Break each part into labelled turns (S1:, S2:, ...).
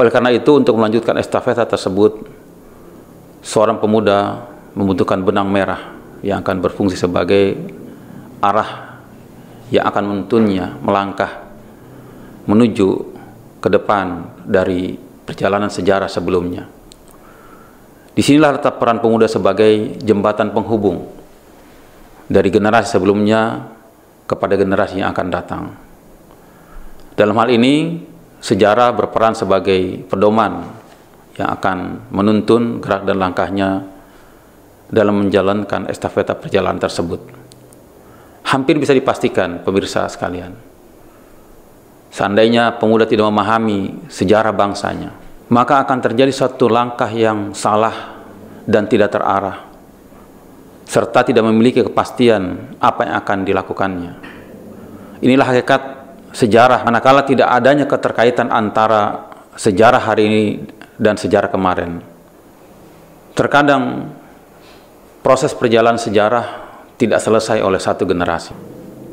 S1: Oleh karena itu untuk melanjutkan estafeta tersebut seorang pemuda membutuhkan benang merah yang akan berfungsi sebagai arah yang akan menuntunnya melangkah menuju ke depan dari perjalanan sejarah sebelumnya. Disinilah letak peran pemuda sebagai jembatan penghubung dari generasi sebelumnya kepada generasi yang akan datang. Dalam hal ini, sejarah berperan sebagai pedoman yang akan menuntun gerak dan langkahnya dalam menjalankan estafeta perjalanan tersebut. Hampir bisa dipastikan pemirsa sekalian. Seandainya pemuda tidak memahami sejarah bangsanya, maka akan terjadi suatu langkah yang salah dan tidak terarah serta tidak memiliki kepastian apa yang akan dilakukannya. Inilah hakikat sejarah manakala tidak adanya keterkaitan antara sejarah hari ini dan sejarah kemarin. Terkadang proses perjalanan sejarah tidak selesai oleh satu generasi.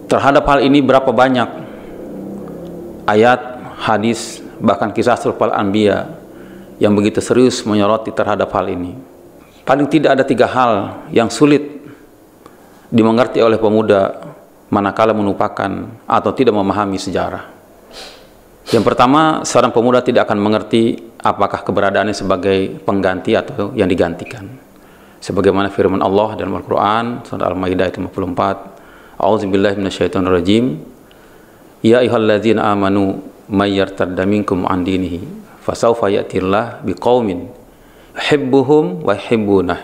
S1: Terhadap hal ini berapa banyak ayat, hadis, bahkan kisah surpal anbiya yang begitu serius menyoroti terhadap hal ini. Paling tidak ada tiga hal yang sulit dimengerti oleh pemuda manakala melupakan atau tidak memahami sejarah. Yang pertama, seorang pemuda tidak akan mengerti apakah keberadaannya sebagai pengganti atau yang digantikan. Sebagaimana firman Allah dalam Al-Quran, surat Al-Ma'idah ayat 54, A'udzubillahi rajim, Ya ayyuhalladzina amanu may yartadda minkum an fasawfa ya'tillah biqawmin, hibbuhum wa hibbunah,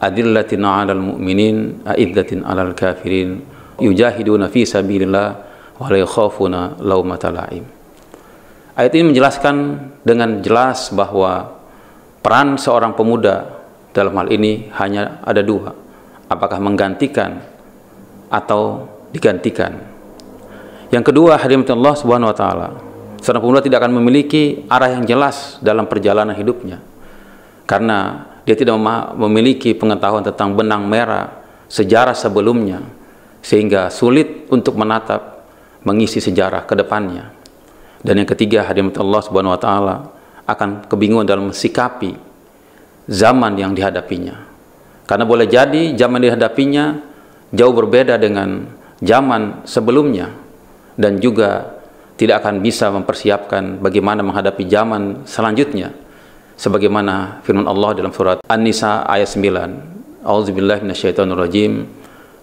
S1: adillatin 'alal mu'minin a'iddatin 'alal kafirin yujahiduna fi sabilillah wa la yakhafuna laumata la'im. Ayat ini menjelaskan dengan jelas bahwa peran seorang pemuda dalam hal ini hanya ada dua, apakah menggantikan atau digantikan. Yang kedua, hadirat Allah Subhanahu wa taala. Seorang pemuda tidak akan memiliki arah yang jelas dalam perjalanan hidupnya. Karena dia tidak memiliki pengetahuan tentang benang merah sejarah sebelumnya sehingga sulit untuk menatap mengisi sejarah ke depannya. Dan yang ketiga, hadirat Allah Subhanahu wa taala akan kebingungan dalam mensikapi zaman yang dihadapinya. Karena boleh jadi zaman dihadapinya jauh berbeda dengan zaman sebelumnya dan juga tidak akan bisa mempersiapkan bagaimana menghadapi zaman selanjutnya sebagaimana firman Allah dalam surat An-Nisa ayat 9. A'udzubillahi minasyaitonirrajim.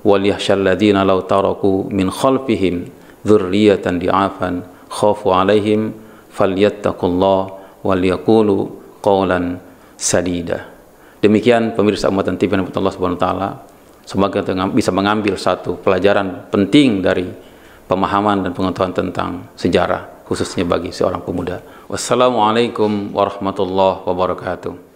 S1: وليخشى الذين لو تركوا من خلفهم ذرية ضعافا خافوا عليهم فليتقوا الله وليقولوا قولا sadida. Demikian pemirsa umat dan TV Allah Subhanahu wa taala, semoga bisa mengambil satu pelajaran penting dari pemahaman dan pengetahuan tentang sejarah khususnya bagi seorang pemuda. Wassalamualaikum warahmatullahi wabarakatuh.